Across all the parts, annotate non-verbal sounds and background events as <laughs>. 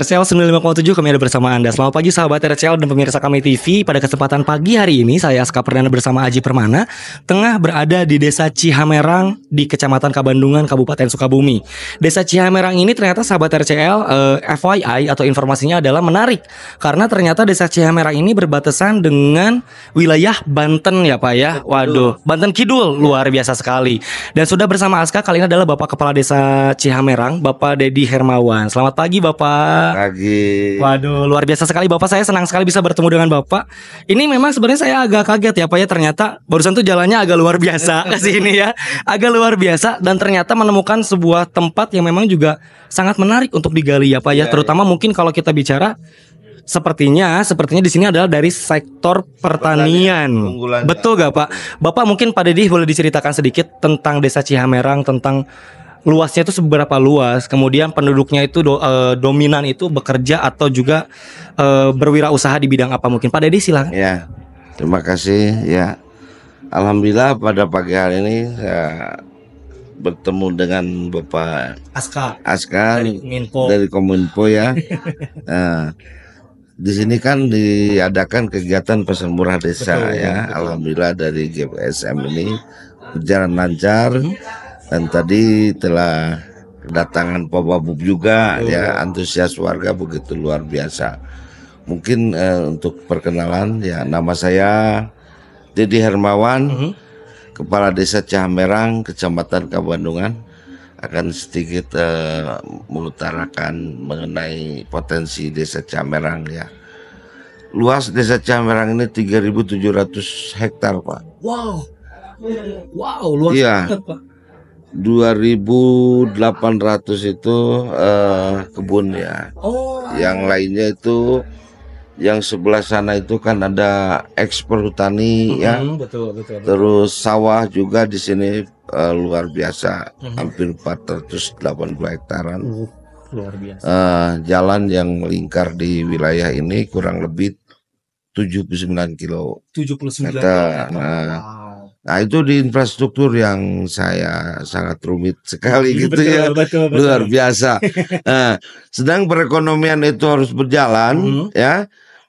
RCL 95,7 kami ada bersama Anda. Selamat pagi sahabat RCL dan pemirsa kami TV. Pada kesempatan pagi hari ini saya Aska Perdana bersama Aji Permana tengah berada di Desa Cihamerang di Kecamatan Kabandungan Kabupaten Sukabumi. Desa Cihamerang ini ternyata sahabat RCL eh, FYI atau informasinya adalah menarik karena ternyata Desa Cihamerang ini berbatasan dengan wilayah Banten ya Pak ya. Waduh, Banten Kidul luar biasa sekali. Dan sudah bersama Aska kali ini adalah Bapak Kepala Desa Cihamerang, Bapak Dedi Hermawan. Selamat pagi Bapak pagi. Waduh, luar biasa sekali Bapak. Saya senang sekali bisa bertemu dengan Bapak. Ini memang sebenarnya saya agak kaget ya Pak ya ternyata barusan tuh jalannya agak luar biasa <laughs> ke sini ya. Agak luar biasa dan ternyata menemukan sebuah tempat yang memang juga sangat menarik untuk digali ya Pak ya, ya terutama ya. mungkin kalau kita bicara sepertinya sepertinya di sini adalah dari sektor pertanian. Ya. Betul gak Pak? Bapak mungkin pada di boleh diceritakan sedikit tentang Desa Cihamerang tentang luasnya itu seberapa luas, kemudian penduduknya itu do, e, dominan itu bekerja atau juga e, berwirausaha di bidang apa mungkin. Pak Deddy Silang, Ya, terima kasih ya. Alhamdulillah pada pagi hari ini saya bertemu dengan Bapak Aska, Aska dari Kominfo, dari Kominfo ya. nah, <laughs> di sini kan diadakan kegiatan pesan murah desa betul, ya. Betul. Alhamdulillah dari GPSM ini berjalan lancar. Hmm dan tadi telah kedatangan Pak Wabub juga oh. ya iya. antusias warga begitu luar biasa. Mungkin eh, untuk perkenalan ya nama saya Didi Hermawan, uh mhm. -huh. Kepala Desa Cahamerang, Kecamatan Kabandungan akan sedikit eh, mengutarakan mengenai potensi Desa Camerang ya. Luas Desa Camerang ini 3.700 hektar, Pak. Wow. Wow, luas ya. banget, Pak. 2.800 itu uh, kebun ya. Oh. Yang lainnya itu yang sebelah sana itu kan ada ekspor hutani mm -hmm, ya. Betul, betul, betul. Terus sawah juga di sini uh, luar biasa, mm -hmm. hampir 480 hektaran. Uh, luar biasa. Uh, jalan yang melingkar di wilayah ini kurang lebih 79 kilo. 79 meter. kilo. Nah, wow Nah itu di infrastruktur yang saya sangat rumit sekali <laughs> gitu ya, luar biasa. nah, sedang perekonomian itu harus berjalan, mm -hmm. ya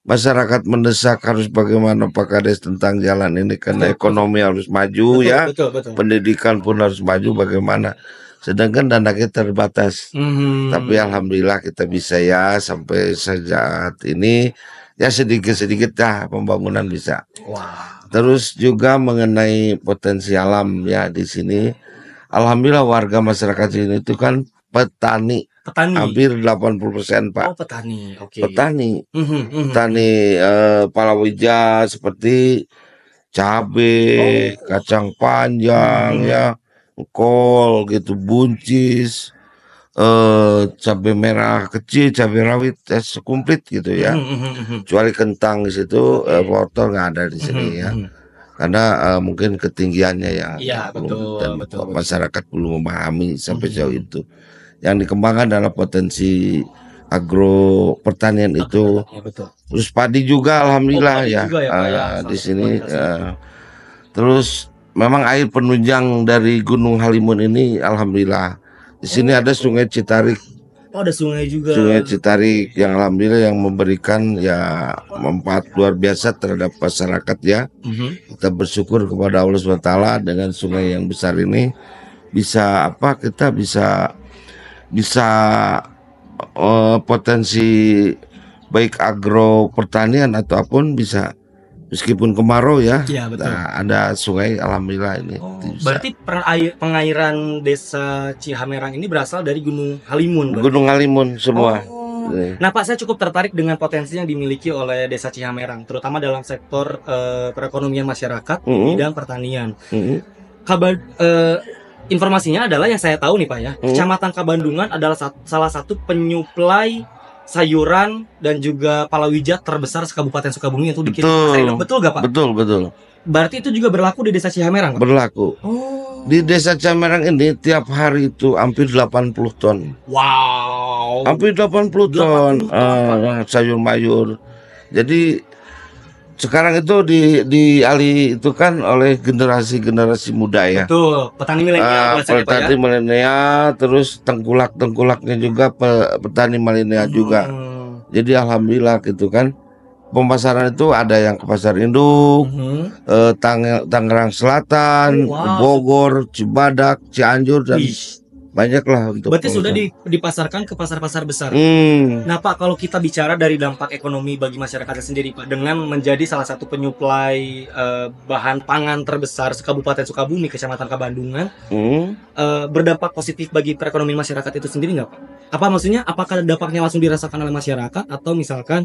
masyarakat mendesak harus bagaimana Pak Kades tentang jalan ini karena betul, ekonomi harus maju betul, ya, betul, betul. pendidikan pun harus maju bagaimana. Sedangkan dana kita terbatas, mm -hmm. tapi alhamdulillah kita bisa ya sampai sejak ini ya sedikit sedikit dah pembangunan bisa. Wow. Terus juga mengenai potensi alam ya di sini. Alhamdulillah warga masyarakat sini itu kan petani. Petani. Hampir 80% Pak. Oh, petani. Oke. Okay. Petani. Mhm, mhm. Petani eh, palawija seperti cabe, oh. kacang panjang mhm. ya, kol gitu, buncis Eh, cabai merah kecil, cabai rawit eh, sekumplit gitu ya. Hmm, hmm, hmm, Kecuali kentang di situ, eh, wortel nggak ada di sini ya. Karena uh, mungkin ketinggiannya ya, ya belum, betul, dan betul, masyarakat betul. belum memahami sampai jauh itu. Yang dikembangkan adalah potensi agro pertanian itu. Ya, betul. Terus padi juga alhamdulillah oh, padi ya, juga ya, uh, ya. Eh, di sini. Uh, terus memang air penunjang dari Gunung Halimun ini alhamdulillah di sini ada Sungai Citarik. Oh, ada sungai juga. Sungai Citarik yang alhamdulillah yang memberikan ya manfaat luar biasa terhadap masyarakat ya. Uh-huh. Kita bersyukur kepada Allah SWT dengan sungai yang besar ini bisa apa kita bisa bisa uh, potensi baik agro pertanian ataupun bisa meskipun kemarau ya, ya betul. Nah, ada sungai alhamdulillah ini. Oh, berarti pengairan desa Cihamerang ini berasal dari Gunung Halimun. Berarti? Gunung Halimun semua. Oh. Iya. Nah Pak saya cukup tertarik dengan potensi yang dimiliki oleh desa Cihamerang, terutama dalam sektor uh, perekonomian masyarakat mm -hmm. bidang pertanian. Mm -hmm. Kabar uh, eh, informasinya adalah yang saya tahu nih Pak ya, mm -hmm. Kecamatan Kabandungan adalah sat salah satu penyuplai sayuran dan juga palawija terbesar sekabupaten Sukabumi itu di betul. Kiri Betul gak Pak? Betul, betul. Berarti itu juga berlaku di Desa Cihamerang? Pak? Berlaku. Oh. Di Desa Cihamerang ini tiap hari itu hampir 80 ton. Wow. Hampir 80 ton, ton uh, sayur mayur. Jadi sekarang itu di ali itu kan oleh generasi-generasi muda ya. itu petani milenial. Uh, petani ya. milenial, terus tengkulak-tengkulaknya juga pe, petani milenial hmm. juga. Jadi alhamdulillah gitu kan. Pemasaran itu ada yang ke pasar induk, hmm. eh, Tang Tangerang Selatan, oh, wow. Bogor, Cibadak, Cianjur dan Ish banyak lah untuk berarti sudah sudah dipasarkan ke pasar-pasar besar. Hmm. Nah Pak kalau kita bicara dari dampak ekonomi bagi masyarakatnya sendiri Pak dengan menjadi salah satu penyuplai uh, bahan pangan terbesar Kabupaten Sukabumi Kecamatan Kabandungan hmm. uh, berdampak positif bagi perekonomian masyarakat itu sendiri nggak Pak? Apa maksudnya apakah dampaknya langsung dirasakan oleh masyarakat atau misalkan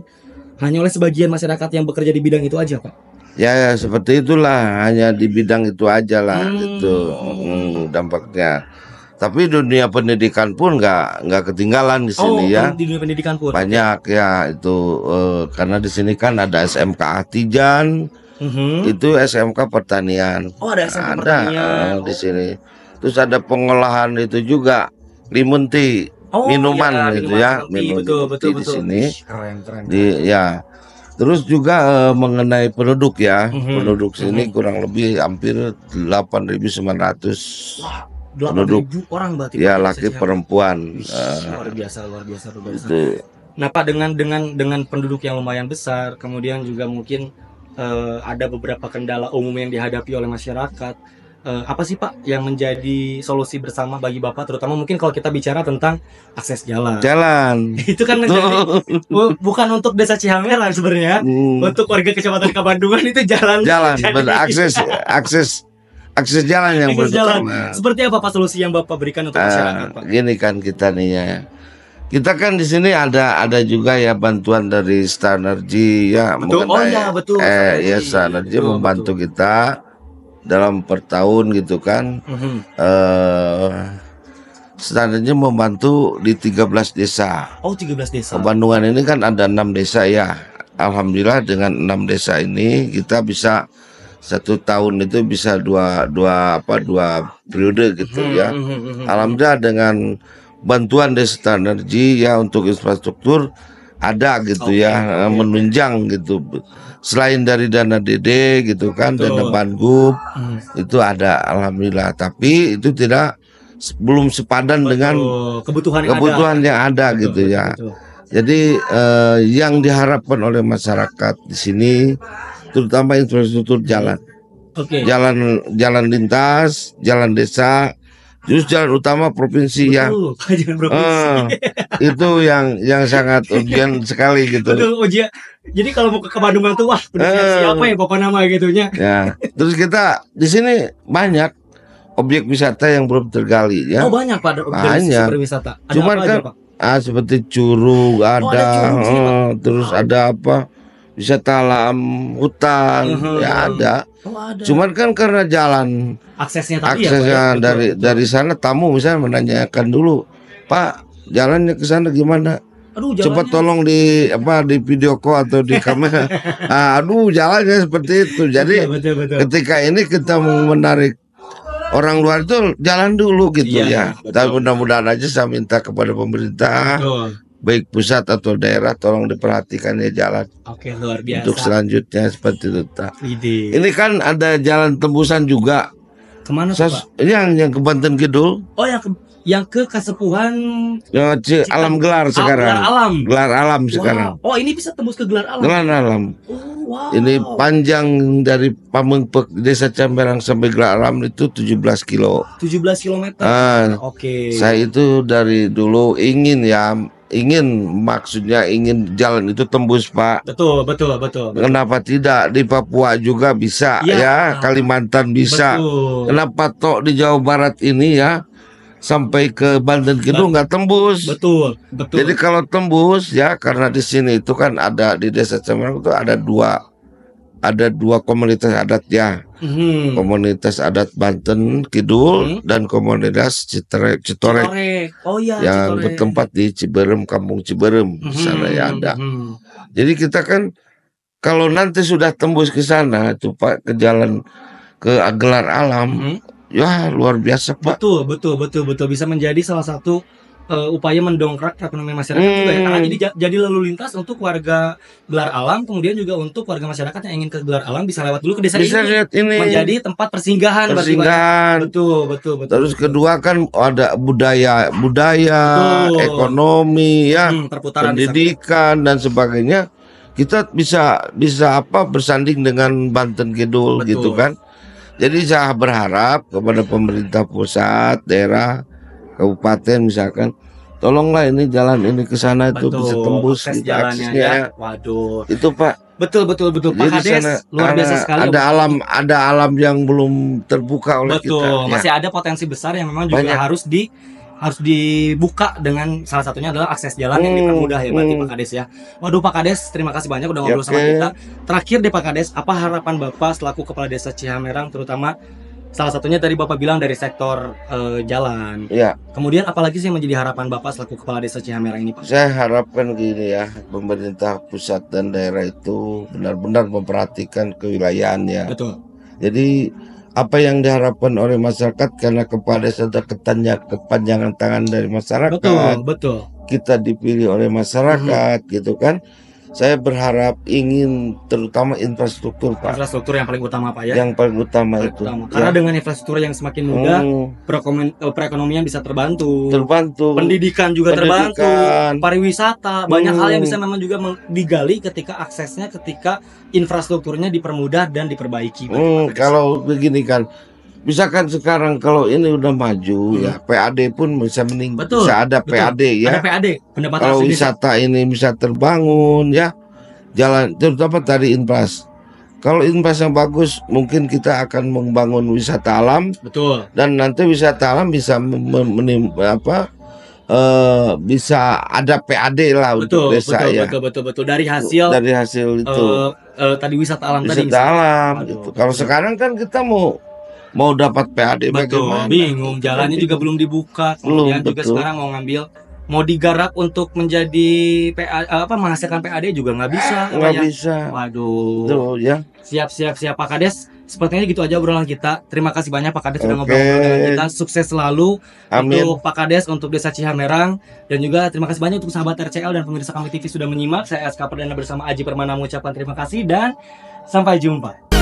hanya oleh sebagian masyarakat yang bekerja di bidang itu aja Pak? Ya, ya seperti itulah hanya di bidang itu aja lah hmm. itu hmm, dampaknya tapi dunia pendidikan pun nggak nggak ketinggalan di sini oh, ya. Di dunia pendidikan pun. Banyak ya itu uh, karena di sini kan ada SMK Atijan, mm-hmm. itu SMK Pertanian. Oh ada SMK ada, Pertanian uh, di sini. Terus ada pengolahan itu juga limun ti oh, iya, minuman ya, gitu ya, minuman betul, betul, betul. di sini. Keren, keren, Di ya. Terus juga eh, mengenai penduduk ya, mm-hmm. penduduk sini mm-hmm. kurang lebih hampir 8.900. Wah penduduk orang berarti ya laki perempuan ah. luar biasa luar biasa luar biasa itu. nah pak dengan dengan dengan penduduk yang lumayan besar kemudian juga mungkin uh, ada beberapa kendala umum yang dihadapi oleh masyarakat uh, apa sih pak yang menjadi solusi bersama bagi bapak terutama mungkin kalau kita bicara tentang akses jalan jalan <laughs> itu kan menjadi <laughs> bu, bukan untuk desa Cihamela sebenarnya ya. hmm. untuk warga kecamatan Kabandungan itu jalan jalan <laughs> akses akses akses jalan yang akses jalan. Ya. Seperti apa Pak solusi yang Bapak berikan untuk ah, masyarakat, Pak? Gini kan kita nih ya. Kita kan di sini ada ada juga ya bantuan dari Star Energy ya betul. oh, ya, betul. eh Stanergy. Iya, ya Energy betul, membantu betul. kita dalam per tahun gitu kan. Mm -hmm. uh, Energy membantu di 13 desa. Oh, 13 desa. Bandungan ini kan ada enam desa ya. Alhamdulillah dengan enam desa ini kita bisa satu tahun itu bisa dua dua apa dua periode gitu hmm, ya. Hmm, hmm, alhamdulillah dengan bantuan desa energi ya untuk infrastruktur ada gitu okay, ya okay, menunjang gitu. Selain dari dana DD gitu kan Betul. dana Bangkup hmm. itu ada alhamdulillah tapi itu tidak belum sepadan Betul. dengan kebutuhan yang kebutuhan ada. yang ada Betul. gitu ya. Betul. Jadi eh, yang diharapkan oleh masyarakat di sini terutama infrastruktur jalan. Okay. Jalan jalan lintas, jalan desa, terus jalan utama provinsi ya. Betul, yang <laughs> provinsi. Uh, itu yang yang sangat ujian sekali gitu. Betul, ujian. Jadi kalau mau ke, ke Bandung tuh wah uh, siapa ah. ya bapak nama gitunya. Ya. Terus kita di sini banyak objek wisata yang belum tergali ya. Oh banyak pak objek banyak. wisata. Ada Cuman apa kan aja, pak? Ah, seperti curug oh, ada, oh, ada curug, sih, ah, terus ada apa? wisata alam hutan uh-huh. ya ada. Oh, ada. Cuman kan karena jalan aksesnya tadi ya, aksesnya ya, dari betul, dari sana tamu misalnya menanyakan dulu, "Pak, jalannya ke sana gimana?" Aduh, Cepat tolong di apa di video call atau di kamera. nah, <laughs> aduh, jalannya seperti itu. Jadi betul, iya, betul, betul. ketika ini kita mau menarik orang luar itu jalan dulu gitu ya. ya. Betul. Tapi mudah-mudahan aja saya minta kepada pemerintah betul baik pusat atau daerah tolong diperhatikan ya jalan. Oke, luar biasa. Untuk selanjutnya seperti itu. tak Ini kan ada jalan tembusan juga. Kemana Pak? Yang yang ke Banten Kidul. Oh, yang ke yang ke Kasepuhan ya, Cik, alam gelar ah, sekarang. Gelar alam. Gelar alam wow. Oh, ini bisa tembus ke gelar alam. Gelar alam. Oh, wow. Ini panjang dari Pamengpek Desa Camberang sampai gelar alam itu 17 kilo. tujuh belas kilometer. Ah, Oke. Okay. Saya itu dari dulu ingin ya ingin maksudnya ingin jalan itu tembus Pak. Betul, betul, betul. betul. Kenapa tidak di Papua juga bisa ya, ya Kalimantan bisa. Betul. Kenapa tok di Jawa Barat ini ya sampai ke Banten Kidul nggak tembus. Betul, betul. Jadi kalau tembus ya karena di sini itu kan ada di desa Cemerlang itu ada dua ada dua komunitas adat ya. Hmm. Komunitas adat Banten Kidul hmm. dan komunitas Citorek. Citorek. Oh iya, yang Citorek. bertempat di Ciberem, Kampung Ciberem. Hmm. Di sana ya ada. Hmm, hmm. Jadi kita kan kalau nanti sudah tembus ke sana tuh Pak ke jalan ke gelar alam. Hmm. Ya luar biasa Pak. Betul, betul, betul, betul bisa menjadi salah satu uh, upaya mendongkrak ekonomi masyarakat hmm. juga ya karena hmm. jadi jadi lalu lintas untuk warga gelar alam kemudian juga untuk warga masyarakat yang ingin ke gelar alam bisa lewat dulu ke desa bisa ini, ini menjadi tempat persinggahan persinggahan betul betul betul terus betul. kedua kan ada budaya budaya betul. ekonomi ya hmm, perputaran pendidikan dan sebagainya kita bisa bisa apa bersanding dengan Banten Kidul gitu betul. gitu kan jadi saya berharap kepada pemerintah pusat daerah kabupaten misalkan tolonglah ini jalan ini ke sana itu bisa tembus gitu, aksesnya ya. ya. waduh itu pak betul betul betul Pak Hades sana, luar biasa sekali ada alam ada alam yang belum terbuka oleh betul, kita betul ya. masih ada potensi besar yang memang juga Banyak. harus di harus dibuka dengan salah satunya adalah akses jalan hmm, yang dipermudah ya berarti hmm. Pak Kades ya. Waduh Pak Kades, terima kasih banyak udah ngobrol okay. sama kita. Terakhir deh Pak Kades, apa harapan Bapak selaku kepala desa Cihamerang terutama Salah satunya tadi Bapak bilang dari sektor uh, jalan. Ya. Kemudian apalagi sih yang menjadi harapan Bapak selaku Kepala Desa Cihamera ini, Pak? Saya harapkan gini ya, pemerintah pusat dan daerah itu benar-benar memperhatikan kewilayahannya. Betul. Jadi apa yang diharapkan oleh masyarakat karena kepada sudah ketanya kepanjangan tangan dari masyarakat. Betul, betul. Kita dipilih oleh masyarakat hmm. gitu kan saya berharap ingin terutama infrastruktur pak infrastruktur yang paling utama pak ya yang paling utama paling itu utama. karena ya. dengan infrastruktur yang semakin mudah hmm. Eh, perekonomian bisa terbantu terbantu pendidikan juga pendidikan. terbantu pariwisata hmm. banyak hal yang hmm. bisa memang juga digali ketika aksesnya ketika infrastrukturnya dipermudah dan diperbaiki hmm, kalau begini kan misalkan sekarang kalau ini udah maju hmm. ya PAD pun bisa betul, bisa ada betul. PAD ya ada PAD kalau wisata desa. ini bisa terbangun ya jalan terutama dari infras kalau infras yang bagus mungkin kita akan membangun wisata alam betul dan nanti wisata alam bisa menim apa Uh, bisa ada PAD lah betul, untuk desa betul, ya. Betul betul betul dari hasil dari hasil itu uh, uh, tadi wisata alam wisata tadi wisata alam Aduh, gitu. Kalau sekarang kan kita mau mau dapat PAD betul bagaimana? bingung jalannya juga belum dibuka kemudian juga sekarang mau ngambil mau digarap untuk menjadi PA, eh, apa menghasilkan PAD juga nggak bisa nggak ya? bisa waduh Tuh, ya siap siap siap Pak Kades sepertinya gitu aja obrolan kita terima kasih banyak Pak Kades okay. sudah ngobrol dengan kita sukses selalu Amin. untuk Pak Kades untuk Desa Cihamerang dan juga terima kasih banyak untuk sahabat RCL dan pemirsa kami TV sudah menyimak saya SK Perdana bersama Aji Permana mengucapkan terima kasih dan sampai jumpa